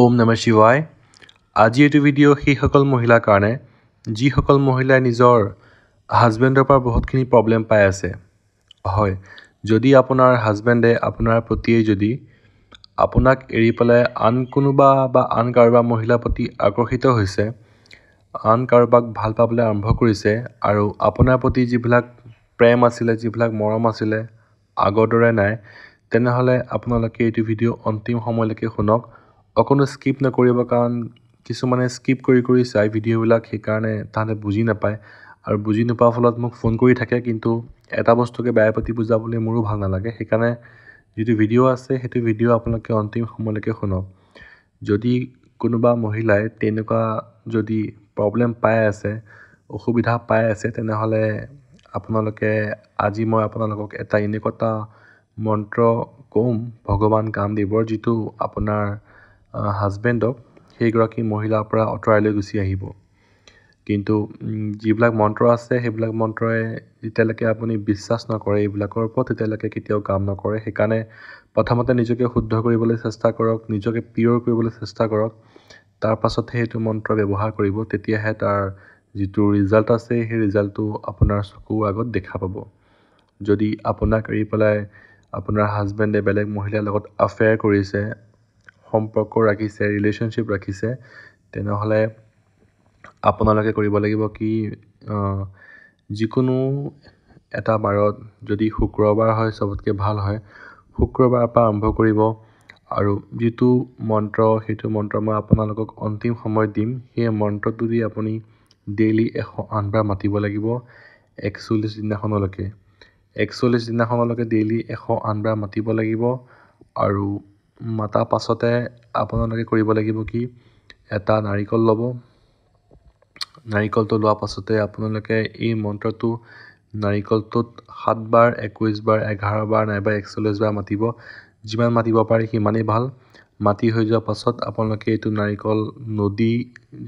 ওম নম শিৱাই আজি এইটো ভিডিঅ' সেইসকল মহিলাৰ কাৰণে যিসকল মহিলাই নিজৰ হাজবেণ্ডৰ পৰা বহুতখিনি প্ৰব্লেম পাই আছে হয় যদি আপোনাৰ হাজবেণ্ডে আপোনাৰ প্ৰতিয়েই যদি আপোনাক এৰি পেলাই আন কোনোবা বা আন কাৰোবাৰ মহিলাৰ প্ৰতি আকৰ্ষিত হৈছে আন কাৰোবাক ভাল পাবলৈ আৰম্ভ কৰিছে আৰু আপোনাৰ প্ৰতি যিবিলাক প্ৰেম আছিলে যিবিলাক মৰম আছিলে আগৰ দৰে নাই তেনেহ'লে আপোনালোকে এইটো ভিডিঅ' অন্তিম সময়লৈকে শুনক অকণো স্কিপ নকৰিব কাৰণ কিছুমানে স্কিপ কৰি কৰি চাই ভিডিঅ'বিলাক সেইকাৰণে তাহাঁতে বুজি নাপায় আৰু বুজি নোপোৱাৰ ফলত মোক ফোন কৰি থাকে কিন্তু এটা বস্তুকে বেয়া পাতি বুজাবলৈ মোৰো ভাল নালাগে সেইকাৰণে যিটো ভিডিঅ' আছে সেইটো ভিডিঅ' আপোনালোকে অন্তিম সময়লৈকে শুনক যদি কোনোবা মহিলাই তেনেকুৱা যদি প্ৰব্লেম পাই আছে অসুবিধা পাই আছে তেনেহ'লে আপোনালোকে আজি মই আপোনালোকক এটা এনেকুৱা এটা মন্ত্ৰ কম ভগৱান কামদেৱৰ যিটো আপোনাৰ হাজবেণ্ডক সেইগৰাকী মহিলাৰ পৰা আঁতৰাই লৈ গুচি আহিব কিন্তু যিবিলাক মন্ত্ৰ আছে সেইবিলাক মন্ত্ৰই যেতিয়ালৈকে আপুনি বিশ্বাস নকৰে এইবিলাকৰ ওপৰত তেতিয়ালৈকে কেতিয়াও কাম নকৰে সেইকাৰণে প্ৰথমতে নিজকে শুদ্ধ কৰিবলৈ চেষ্টা কৰক নিজকে পিয়'ৰ কৰিবলৈ চেষ্টা কৰক তাৰপাছতহে সেইটো মন্ত্ৰ ব্যৱহাৰ কৰিব তেতিয়াহে তাৰ যিটো ৰিজাল্ট আছে সেই ৰিজাল্টটো আপোনাৰ চকুৰ আগত দেখা পাব যদি আপোনাক এৰি পেলাই আপোনাৰ হাজবেণ্ডে বেলেগ মহিলাৰ লগত আফেয়াৰ কৰিছে সম্পৰ্ক ৰাখিছে ৰিলেশ্যনশ্বিপ ৰাখিছে তেনেহ'লে আপোনালোকে কৰিব লাগিব কি যিকোনো এটা বাৰত যদি শুক্ৰবাৰ হয় চবতকৈ ভাল হয় শুক্ৰবাৰৰ পৰা আৰম্ভ কৰিব আৰু যিটো মন্ত্ৰ সেইটো মন্ত্ৰ মই আপোনালোকক অন্তিম সময় দিম সেই মন্ত্ৰটো দি আপুনি ডেইলি এশ আঠবাৰ মাতিব লাগিব একচল্লিছ দিনাখনলৈকে একচল্লিছ দিনাখনলৈকে ডেইলি এশ আঠবাৰ মাতিব লাগিব আৰু মতাৰ পাছতে আপোনালোকে কৰিব লাগিব কি এটা নাৰিকল ল'ব নাৰিকলটো লোৱাৰ পাছতে আপোনালোকে এই মন্ত্ৰটো নাৰিকলটোত সাতবাৰ এঘাৰ বাৰ নাইবা একচল্লিছ বাৰ মাতিব যিমান মাতিব পাৰে সিমানেই ভাল মাতি হৈ যোৱাৰ পাছত আপোনালোকে এইটো নাৰিকল নদী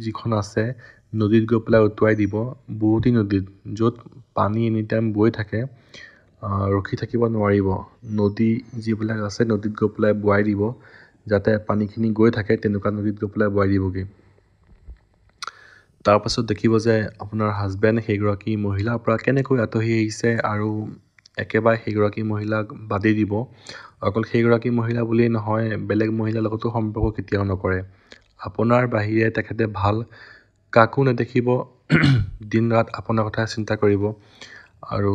যিখন আছে নদীত গৈ পেলাই উটুৱাই দিব বোৱতী নদীত য'ত পানী এনিটাইম বৈ থাকে ৰখি থাকিব নোৱাৰিব নদী যিবিলাক আছে নদীত গৈ পেলাই বোৱাই দিব যাতে পানীখিনি গৈ থাকে তেনেকুৱা নদীত গৈ পেলাই বোৱাই দিবগৈ তাৰপাছত দেখিব যে আপোনাৰ হাজবেণ্ড সেইগৰাকী মহিলাৰ পৰা কেনেকৈ আঁতহি আহিছে আৰু একেবাৰে সেইগৰাকী মহিলাক বাদেই দিব অকল সেইগৰাকী মহিলা বুলিয়েই নহয় বেলেগ মহিলাৰ লগতো সম্পৰ্ক কেতিয়াও নকৰে আপোনাৰ বাহিৰে তেখেতে ভাল কাকো নেদেখিব দিন ৰাত আপোনাৰ কথা চিন্তা কৰিব আৰু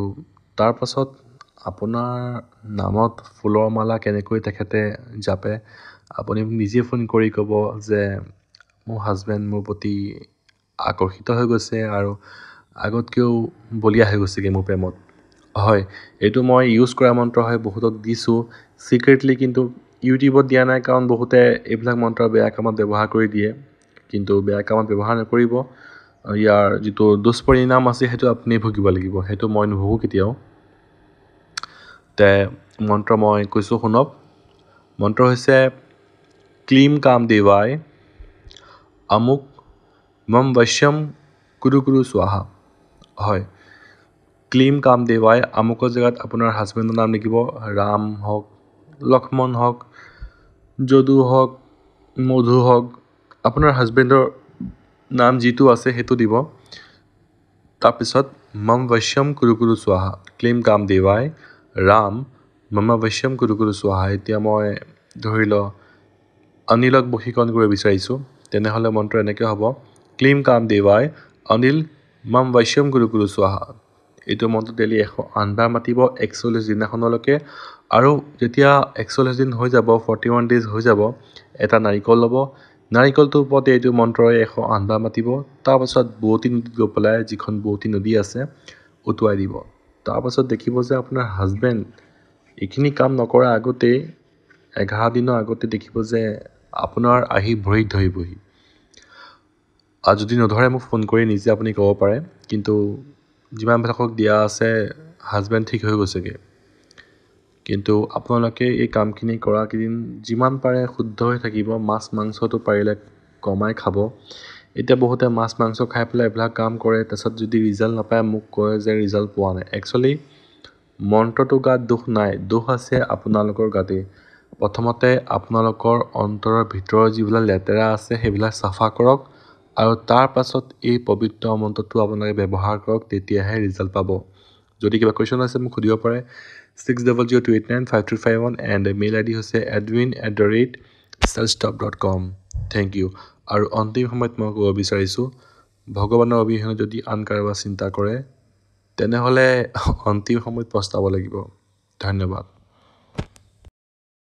তাৰ পাছত আপোনাৰ নামত ফুলৰ মালা কেনেকৈ তেখেতে জাপে আপুনি নিজে ফোন কৰি ক'ব যে মোৰ হাজবেণ্ড মোৰ প্ৰতি আকৰ্ষিত হৈ গৈছে আৰু আগতকৈও বলিয়া হৈ গৈছেগৈ মোৰ প্ৰেমত হয় এইটো মই ইউজ কৰা মন্ত্ৰ হয় বহুতক দিছোঁ ছিক্ৰেটলি কিন্তু ইউটিউবত দিয়া নাই কাৰণ বহুতে এইবিলাক মন্ত্ৰ বেয়া কামত ব্যৱহাৰ কৰি দিয়ে কিন্তু বেয়া কামত ব্যৱহাৰ নকৰিব ইয়াৰ যিটো দুষ্পৰিণাম আছে সেইটো আপুনি ভুগিব লাগিব সেইটো মই নুভুগোঁ কেতিয়াও তে মন্ত্ৰ মই কৈছোঁ শুনক মন্ত্ৰ হৈছে ক্লীম কাম দেৱাই আমুক মম বৈশ্যম কুৰু কুৰু চোৱাহা হয় ক্লীম কাম দেৱাই আমুকৰ জেগাত আপোনাৰ হাজবেণ্ডৰ নাম লিখিব ৰাম হওক লক্ষ্মণ হওক যদু হওক মধু হওক আপোনাৰ হাজবেণ্ডৰ নাম যিটো আছে সেইটো দিব তাৰপিছত মম বৈশ্যম কুৰু কুৰু চোৱাহা ক্লীম কাম দেৱাই ৰাম মামা বৈশ্যম কুৰু কুৰু চোৱা এতিয়া মই ধৰি ল অনিলক বশীকৰণ কৰিব বিচাৰিছোঁ তেনেহ'লে মন্ত্ৰ এনেকৈ হ'ব ক্লিম কাম দেৱাই অনিল মম বৈশ্যম গুৰু গুৰু চোৱাহা এইটো মন্ত্ৰ ডেইলি এশ আঠবাৰ মাতিব একচল্লিছ দিনাখনলৈকে আৰু যেতিয়া একচল্লিছ দিন হৈ যাব ফৰ্টি ওৱান ডেইজ হৈ যাব এটা নাৰিকল ল'ব নাৰিকলটোৰ ওপৰত এইটো মন্ত্ৰই এশ আঠবাৰ মাতিব তাৰপাছত বোৱতী নদীত গৈ পেলাই যিখন বৌতি নদী আছে উটুৱাই দিব তাৰপাছত দেখিব যে আপোনাৰ হাজবেণ্ড এইখিনি কাম নকৰা আগতেই এঘাৰ দিনৰ আগতে দেখিব যে আপোনাৰ আহি ভৰিত ধৰিবহি আৰু যদি নধৰে মোক ফোন কৰি নিজে আপুনি ক'ব পাৰে কিন্তু যিমানবিলাকক দিয়া আছে হাজবেণ্ড ঠিক হৈ গৈছেগৈ কিন্তু আপোনালোকে এই কামখিনি কৰাকেইদিন যিমান পাৰে শুদ্ধ হৈ থাকিব মাছ মাংসটো পাৰিলে কমাই খাব এতিয়া বহুতে মাছ মাংস খাই পেলাই এইবিলাক কাম কৰে তাৰপিছত যদি ৰিজাল্ট নাপায় মোক কয় যে ৰিজাল্ট পোৱা নাই একচুৱেলি মন্ত্ৰটো গাত দোষ নাই দোষ আছে আপোনালোকৰ গাতেই প্ৰথমতে আপোনালোকৰ অন্তৰৰ ভিতৰৰ যিবিলাক লেতেৰা আছে সেইবিলাক চাফা কৰক আৰু তাৰ পাছত এই পবিত্ৰ মন্ত্ৰটো আপোনালোকে ব্যৱহাৰ কৰক তেতিয়াহে ৰিজাল্ট পাব যদি কিবা কুৱেশ্যন আছে মোক সুধিব পাৰে six double zero' two eight nine five three five one and mail I D হৈছে Edwin at the rate self stop dot com thank you আৰু অন্তিম সময়ত মই ক'ব বিচাৰিছোঁ ভগৱানৰ অবিহনে যদি আন কাৰোবাৰ চিন্তা কৰে তেনেহ'লে অন্তিম সময়ত পস্তাব লাগিব ধন্যবাদ